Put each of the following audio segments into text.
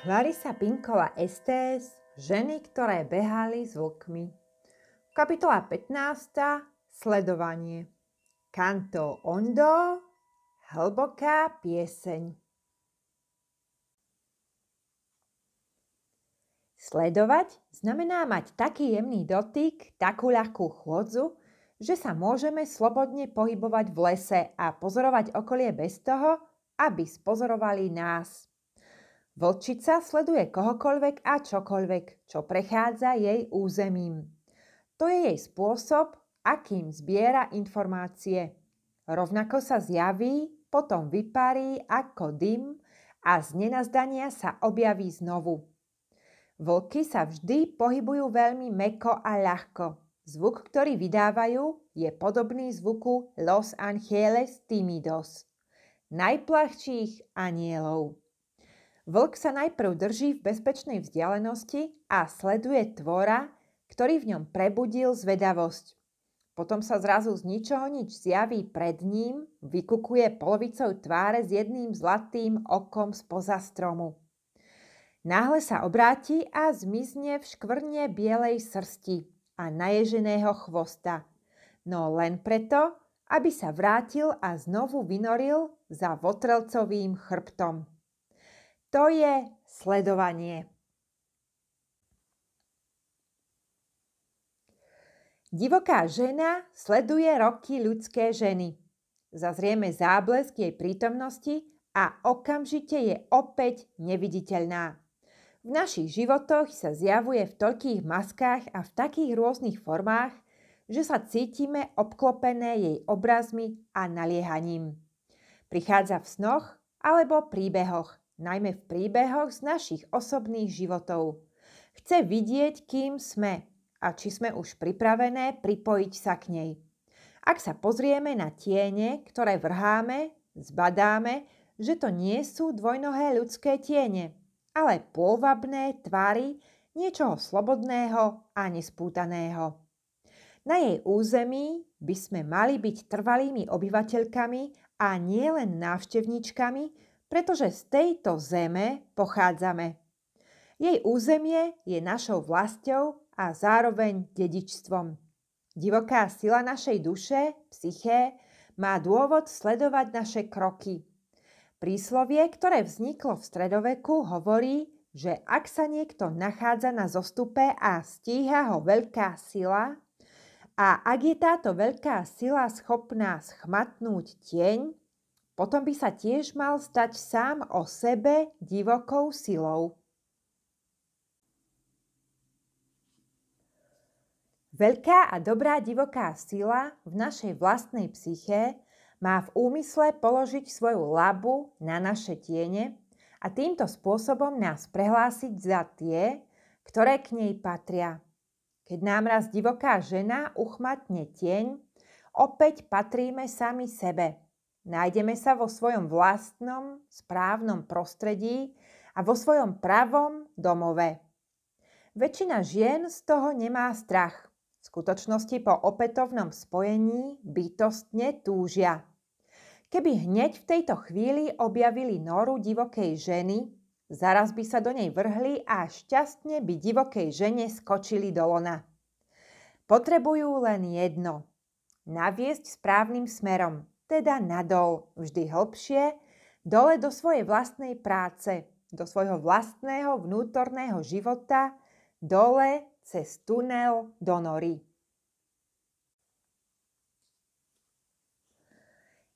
Clarisa Pinková STS Ženy, ktoré behali s vlkmi. Kapitola 15. Sledovanie. Kanto Ondo. Hlboká pieseň. Sledovať znamená mať taký jemný dotyk, takú ľahkú chôdzu, že sa môžeme slobodne pohybovať v lese a pozorovať okolie bez toho, aby spozorovali nás. Vlčica sleduje kohokoľvek a čokoľvek, čo prechádza jej územím. To je jej spôsob, akým zbiera informácie. Rovnako sa zjaví, potom vyparí ako dym a z nenazdania sa objaví znovu. Vlky sa vždy pohybujú veľmi meko a ľahko. Zvuk, ktorý vydávajú, je podobný zvuku Los Angeles Timidos, najplachších anielov. Vlk sa najprv drží v bezpečnej vzdialenosti a sleduje tvora, ktorý v ňom prebudil zvedavosť. Potom sa zrazu z ničoho nič zjaví pred ním, vykukuje polovicou tváre s jedným zlatým okom spoza stromu. Náhle sa obráti a zmizne v škvrne bielej srsti a naježeného chvosta. No len preto, aby sa vrátil a znovu vynoril za votrelcovým chrbtom. To je sledovanie. Divoká žena sleduje roky ľudské ženy. Zazrieme záblesk jej prítomnosti a okamžite je opäť neviditeľná. V našich životoch sa zjavuje v toľkých maskách a v takých rôznych formách, že sa cítime obklopené jej obrazmi a naliehaním. Prichádza v snoch alebo príbehoch najmä v príbehoch z našich osobných životov. Chce vidieť, kým sme a či sme už pripravené pripojiť sa k nej. Ak sa pozrieme na tiene, ktoré vrháme, zbadáme, že to nie sú dvojnohé ľudské tiene, ale pôvabné tvary niečoho slobodného a nespútaného. Na jej území by sme mali byť trvalými obyvateľkami a nielen návštevníčkami, pretože z tejto zeme pochádzame. Jej územie je našou vlastou a zároveň dedičstvom. Divoká sila našej duše, psyché, má dôvod sledovať naše kroky. Príslovie, ktoré vzniklo v stredoveku, hovorí, že ak sa niekto nachádza na zostupe a stíha ho veľká sila, a ak je táto veľká sila schopná schmatnúť tieň, potom by sa tiež mal stať sám o sebe divokou silou. Veľká a dobrá divoká sila v našej vlastnej psyche má v úmysle položiť svoju labu na naše tiene a týmto spôsobom nás prehlásiť za tie, ktoré k nej patria. Keď nám raz divoká žena uchmatne tieň, opäť patríme sami sebe. Nájdeme sa vo svojom vlastnom správnom prostredí a vo svojom pravom domove. Väčšina žien z toho nemá strach. V skutočnosti po opätovnom spojení bytostne túžia. Keby hneď v tejto chvíli objavili noru divokej ženy, zaraz by sa do nej vrhli a šťastne by divokej žene skočili do lona. Potrebujú len jedno. Naviesť správnym smerom – teda nadol, vždy hlbšie, dole do svojej vlastnej práce, do svojho vlastného vnútorného života, dole cez tunel do nory.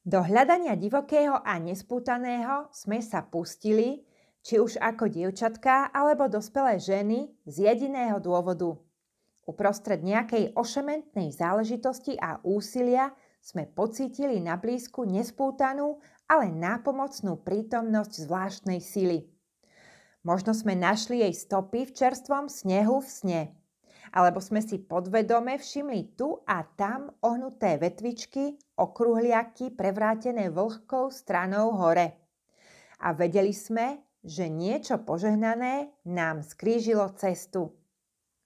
Do hľadania divokého a nespútaného sme sa pustili, či už ako dievčatka alebo dospelé ženy z jediného dôvodu. Uprostred nejakej ošementnej záležitosti a úsilia sme pocítili na blízku nespútanú, ale nápomocnú prítomnosť zvláštnej sily. Možno sme našli jej stopy v čerstvom snehu v sne. Alebo sme si podvedome všimli tu a tam ohnuté vetvičky, okruhliaky prevrátené vlhkou stranou hore. A vedeli sme, že niečo požehnané nám skrížilo cestu.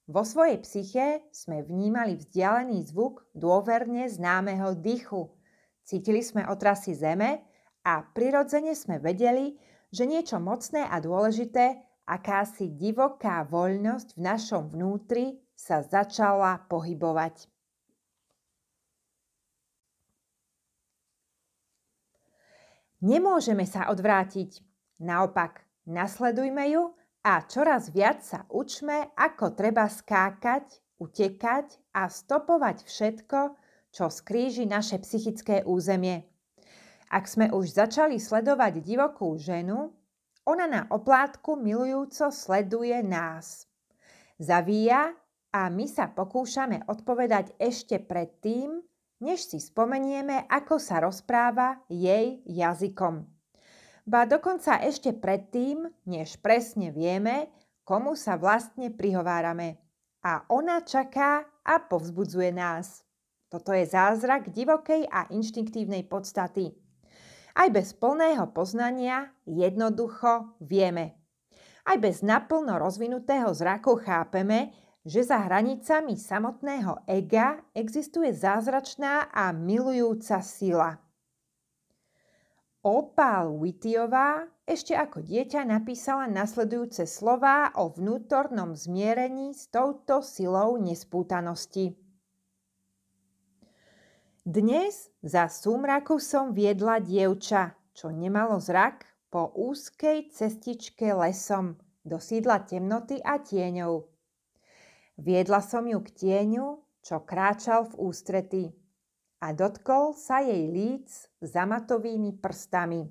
Vo svojej psyche sme vnímali vzdialený zvuk dôverne známeho dýchu. Cítili sme otrasy zeme a prirodzene sme vedeli, že niečo mocné a dôležité, akási divoká voľnosť v našom vnútri sa začala pohybovať. Nemôžeme sa odvrátiť. Naopak, nasledujme ju a čoraz viac sa učme, ako treba skákať, utekať a stopovať všetko, čo skríži naše psychické územie. Ak sme už začali sledovať divokú ženu, ona na oplátku milujúco sleduje nás. Zavíja a my sa pokúšame odpovedať ešte predtým, než si spomenieme, ako sa rozpráva jej jazykom ba dokonca ešte predtým, než presne vieme, komu sa vlastne prihovárame. A ona čaká a povzbudzuje nás. Toto je zázrak divokej a inštinktívnej podstaty. Aj bez plného poznania jednoducho vieme. Aj bez naplno rozvinutého zraku chápeme, že za hranicami samotného ega existuje zázračná a milujúca sila. Opal Whittyová ešte ako dieťa napísala nasledujúce slová o vnútornom zmierení s touto silou nespútanosti. Dnes za súmraku som viedla dievča, čo nemalo zrak po úzkej cestičke lesom do sídla temnoty a tieňov. Viedla som ju k tieňu, čo kráčal v ústrety a dotkol sa jej líc zamatovými prstami.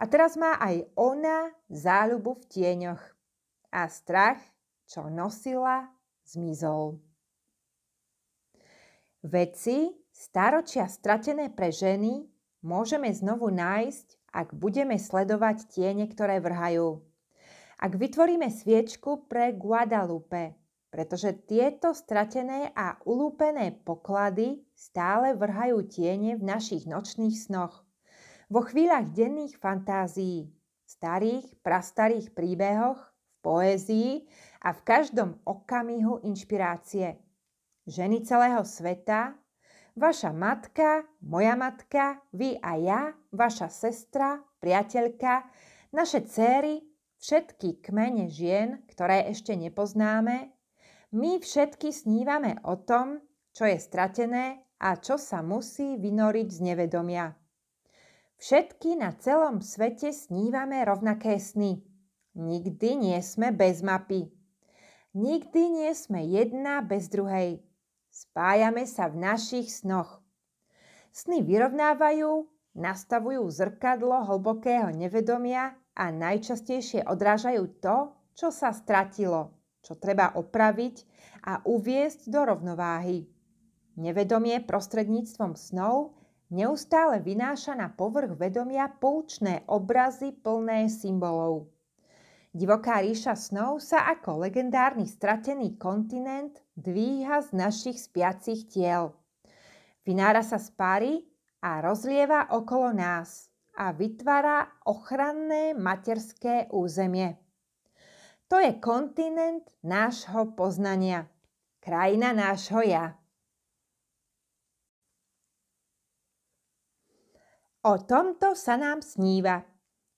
A teraz má aj ona záľubu v tieňoch a strach, čo nosila, zmizol. Veci, staročia stratené pre ženy, môžeme znovu nájsť, ak budeme sledovať tiene, ktoré vrhajú. Ak vytvoríme sviečku pre Guadalupe, pretože tieto stratené a ulúpené poklady stále vrhajú tiene v našich nočných snoch. Vo chvíľach denných fantázií, starých, prastarých príbehoch, v poézii a v každom okamihu inšpirácie. Ženy celého sveta, vaša matka, moja matka, vy a ja, vaša sestra, priateľka, naše céry, všetky kmene žien, ktoré ešte nepoznáme, my všetky snívame o tom, čo je stratené a čo sa musí vynoriť z nevedomia. Všetky na celom svete snívame rovnaké sny. Nikdy nie sme bez mapy. Nikdy nie sme jedna bez druhej. Spájame sa v našich snoch. Sny vyrovnávajú, nastavujú zrkadlo hlbokého nevedomia a najčastejšie odrážajú to, čo sa stratilo čo treba opraviť a uviesť do rovnováhy. Nevedomie prostredníctvom snov neustále vynáša na povrch vedomia poučné obrazy plné symbolov. Divoká ríša snov sa ako legendárny stratený kontinent dvíha z našich spiacich tiel. Vynára sa spári a rozlieva okolo nás a vytvára ochranné materské územie. To je kontinent nášho poznania, krajina nášho ja. O tomto sa nám sníva.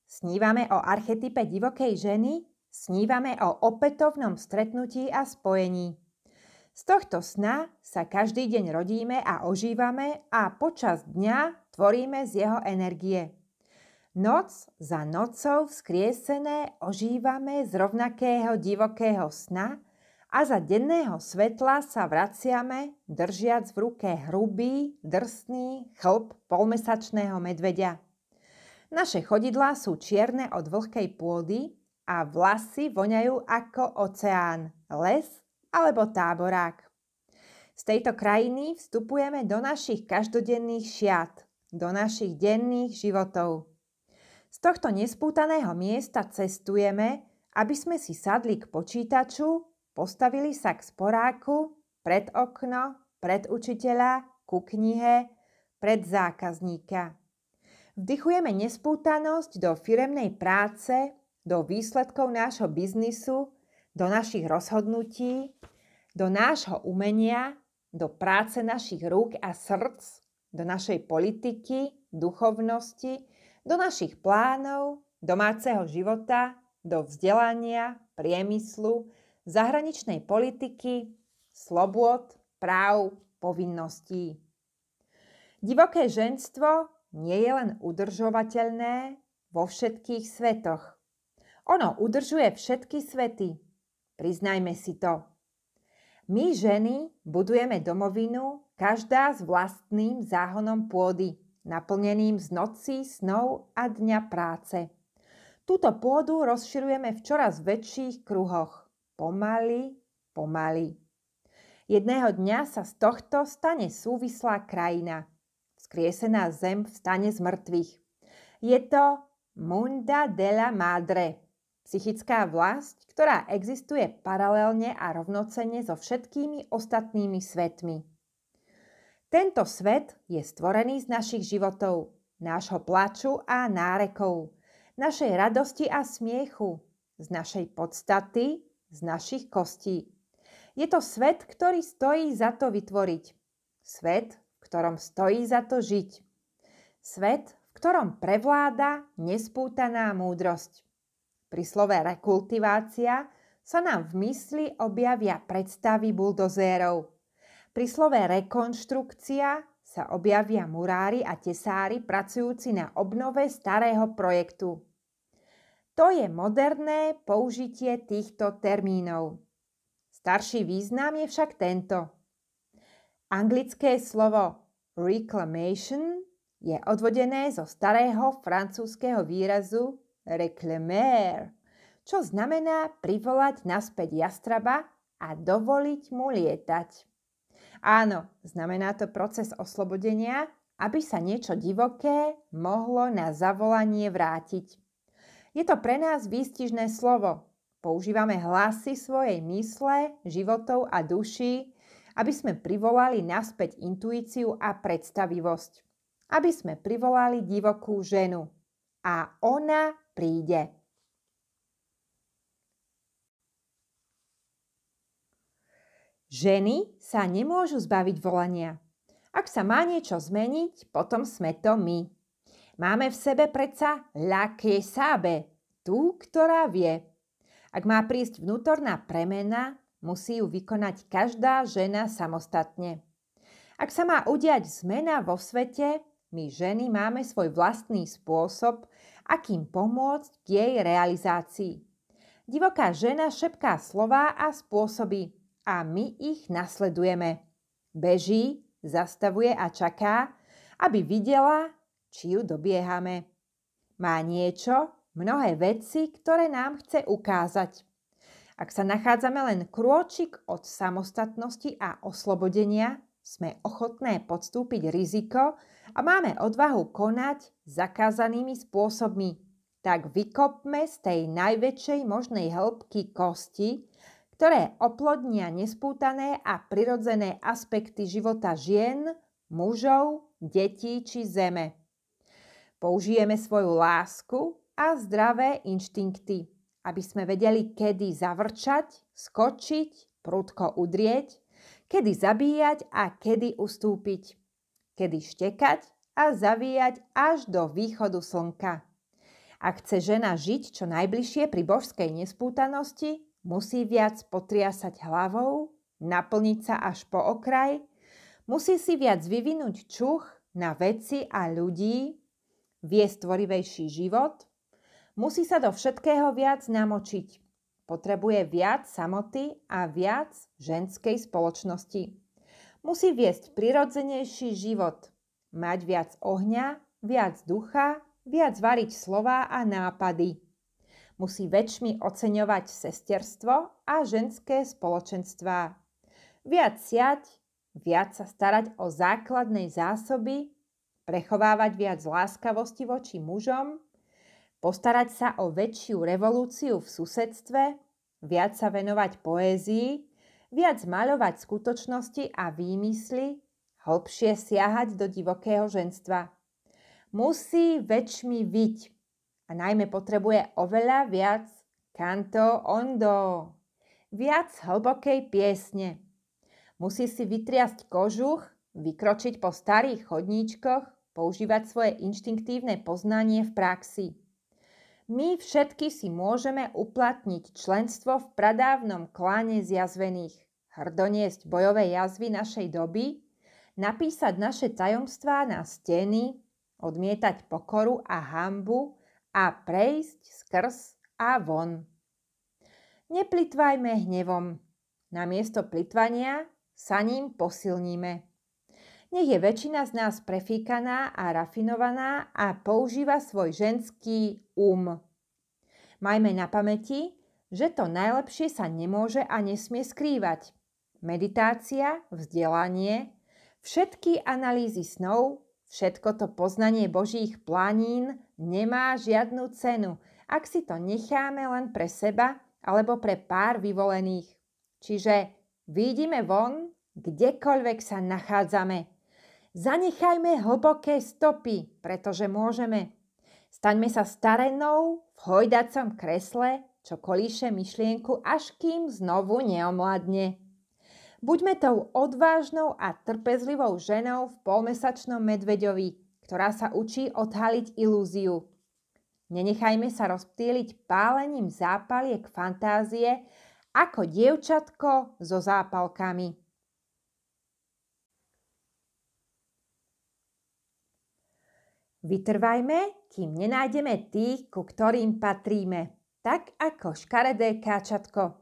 Snívame o archetype divokej ženy, snívame o opätovnom stretnutí a spojení. Z tohto sna sa každý deň rodíme a ožívame a počas dňa tvoríme z jeho energie. Noc za nocou vzkriesené ožívame z rovnakého divokého sna a za denného svetla sa vraciame, držiac v ruke hrubý, drsný chlp polmesačného medvedia. Naše chodidlá sú čierne od vlhkej pôdy a vlasy voňajú ako oceán, les alebo táborák. Z tejto krajiny vstupujeme do našich každodenných šiat, do našich denných životov. Z tohto nespútaného miesta cestujeme, aby sme si sadli k počítaču, postavili sa k sporáku, pred okno, pred učiteľa, ku knihe, pred zákazníka. Vdychujeme nespútanosť do firemnej práce, do výsledkov nášho biznisu, do našich rozhodnutí, do nášho umenia, do práce našich rúk a srdc, do našej politiky, duchovnosti, do našich plánov, domáceho života, do vzdelania, priemyslu, zahraničnej politiky, slobôd, práv, povinností. Divoké ženstvo nie je len udržovateľné vo všetkých svetoch. Ono udržuje všetky svety. Priznajme si to. My ženy budujeme domovinu, každá s vlastným záhonom pôdy naplneným z noci, snov a dňa práce. Túto pôdu rozširujeme v čoraz väčších kruhoch. Pomaly, pomaly. Jedného dňa sa z tohto stane súvislá krajina. Skriesená zem vstane z mŕtvych. Je to Munda de la Madre, psychická vlast, ktorá existuje paralelne a rovnocenne so všetkými ostatnými svetmi. Tento svet je stvorený z našich životov, nášho plaču a nárekov, našej radosti a smiechu, z našej podstaty, z našich kostí. Je to svet, ktorý stojí za to vytvoriť. Svet, v ktorom stojí za to žiť. Svet, v ktorom prevláda nespútaná múdrosť. Pri slove rekultivácia sa nám v mysli objavia predstavy buldozérov – pri slove rekonštrukcia sa objavia murári a tesári pracujúci na obnove starého projektu. To je moderné použitie týchto termínov. Starší význam je však tento. Anglické slovo reclamation je odvodené zo starého francúzského výrazu reclamer, čo znamená privolať naspäť jastraba a dovoliť mu lietať. Áno, znamená to proces oslobodenia, aby sa niečo divoké mohlo na zavolanie vrátiť. Je to pre nás výstižné slovo. Používame hlasy svojej mysle, životov a duší, aby sme privolali naspäť intuíciu a predstavivosť. Aby sme privolali divokú ženu. A ona príde. Ženy sa nemôžu zbaviť volania. Ak sa má niečo zmeniť, potom sme to my. Máme v sebe predsa la que sabe, tú, ktorá vie. Ak má prísť vnútorná premena, musí ju vykonať každá žena samostatne. Ak sa má udiať zmena vo svete, my ženy máme svoj vlastný spôsob, akým pomôcť k jej realizácii. Divoká žena šepká slová a spôsoby a my ich nasledujeme. Beží, zastavuje a čaká, aby videla, či ju dobiehame. Má niečo, mnohé veci, ktoré nám chce ukázať. Ak sa nachádzame len krôčik od samostatnosti a oslobodenia, sme ochotné podstúpiť riziko a máme odvahu konať zakázanými spôsobmi. Tak vykopme z tej najväčšej možnej hĺbky kosti, ktoré oplodnia nespútané a prirodzené aspekty života žien, mužov, detí či zeme. Použijeme svoju lásku a zdravé inštinkty, aby sme vedeli, kedy zavrčať, skočiť, prudko udrieť, kedy zabíjať a kedy ustúpiť, kedy štekať a zavíjať až do východu slnka. Ak chce žena žiť čo najbližšie pri božskej nespútanosti, Musí viac potriasať hlavou, naplniť sa až po okraj, musí si viac vyvinúť čuch na veci a ľudí, vie stvorivejší život, musí sa do všetkého viac namočiť. Potrebuje viac samoty a viac ženskej spoločnosti. Musí viesť prirodzenejší život, mať viac ohňa, viac ducha, viac variť slova a nápady musí väčšmi oceňovať sesterstvo a ženské spoločenstvá. Viac siať, viac sa starať o základnej zásoby, prechovávať viac láskavosti voči mužom, postarať sa o väčšiu revolúciu v susedstve, viac sa venovať poézii, viac maľovať skutočnosti a výmysly, hlbšie siahať do divokého ženstva. Musí väčšmi viť, a najmä potrebuje oveľa viac kanto ondo, viac hlbokej piesne. Musí si vytriasť kožuch, vykročiť po starých chodníčkoch, používať svoje inštinktívne poznanie v praxi. My všetky si môžeme uplatniť členstvo v pradávnom kláne zjazvených, hrdoniesť bojové jazvy našej doby, napísať naše tajomstvá na steny, odmietať pokoru a hambu, a prejsť skrz a von. Neplitvajme hnevom. Namiesto plitvania sa ním posilníme. Nech je väčšina z nás prefíkaná a rafinovaná a používa svoj ženský um. Majme na pamäti, že to najlepšie sa nemôže a nesmie skrývať. Meditácia, vzdelanie, všetky analýzy snov Všetko to poznanie Božích planín nemá žiadnu cenu, ak si to necháme len pre seba alebo pre pár vyvolených. Čiže vidíme von, kdekoľvek sa nachádzame. Zanechajme hlboké stopy, pretože môžeme. Staňme sa starenou v hojdacom kresle, čo kolíše myšlienku, až kým znovu neomladne. Buďme tou odvážnou a trpezlivou ženou v polmesačnom medveďovi, ktorá sa učí odhaliť ilúziu. Nenechajme sa rozptýliť pálením zápaliek fantázie ako dievčatko so zápalkami. Vytrvajme, kým nenájdeme tých, ku ktorým patríme. Tak ako škaredé káčatko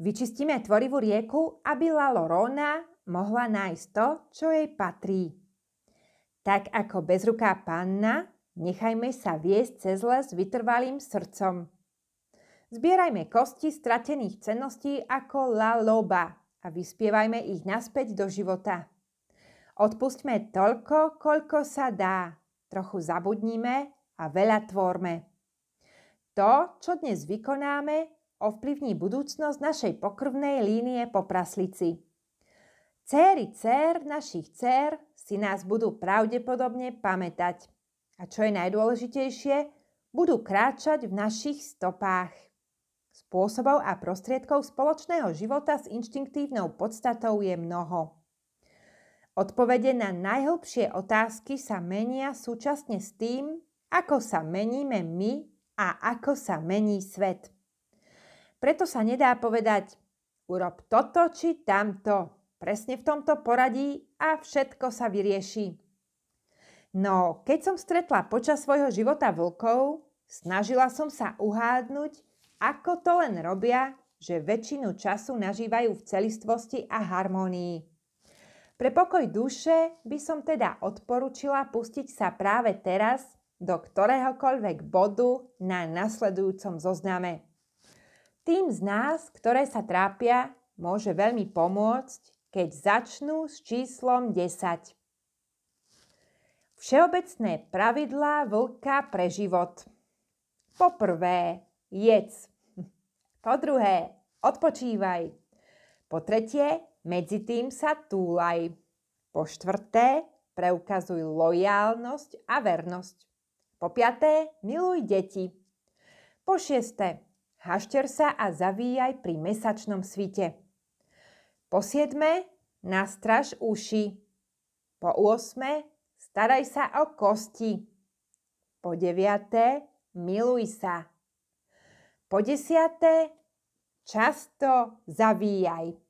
Vyčistíme tvorivú rieku, aby La Lorona mohla nájsť to, čo jej patrí. Tak ako bezruká panna, nechajme sa viesť cez les vytrvalým srdcom. Zbierajme kosti stratených ceností ako La Loba a vyspievajme ich naspäť do života. Odpustme toľko, koľko sa dá. Trochu zabudníme a veľa tvorme. To, čo dnes vykonáme, ovplyvní budúcnosť našej pokrvnej línie po praslici. Céry cér našich cér si nás budú pravdepodobne pamätať. A čo je najdôležitejšie, budú kráčať v našich stopách. Spôsobov a prostriedkov spoločného života s inštinktívnou podstatou je mnoho. Odpovede na najhlbšie otázky sa menia súčasne s tým, ako sa meníme my a ako sa mení svet. Preto sa nedá povedať urob toto či tamto. Presne v tomto poradí a všetko sa vyrieši. No, keď som stretla počas svojho života vlkov, snažila som sa uhádnuť, ako to len robia, že väčšinu času nažívajú v celistvosti a harmonii. Pre pokoj duše by som teda odporučila pustiť sa práve teraz do ktoréhokoľvek bodu na nasledujúcom zozname. Tým z nás, ktoré sa trápia, môže veľmi pomôcť, keď začnú s číslom 10. Všeobecné pravidlá vlka pre život. Po prvé, jedz. Po druhé, odpočívaj. Po tretie, medzi tým sa túlaj. Po štvrté, preukazuj lojálnosť a vernosť. Po piaté, miluj deti. Po šiesté, hašter sa a zavíjaj pri mesačnom svite. Po siedme, nastraž uši. Po osme, staraj sa o kosti. Po deviate miluj sa. Po desiate, často zavíjaj.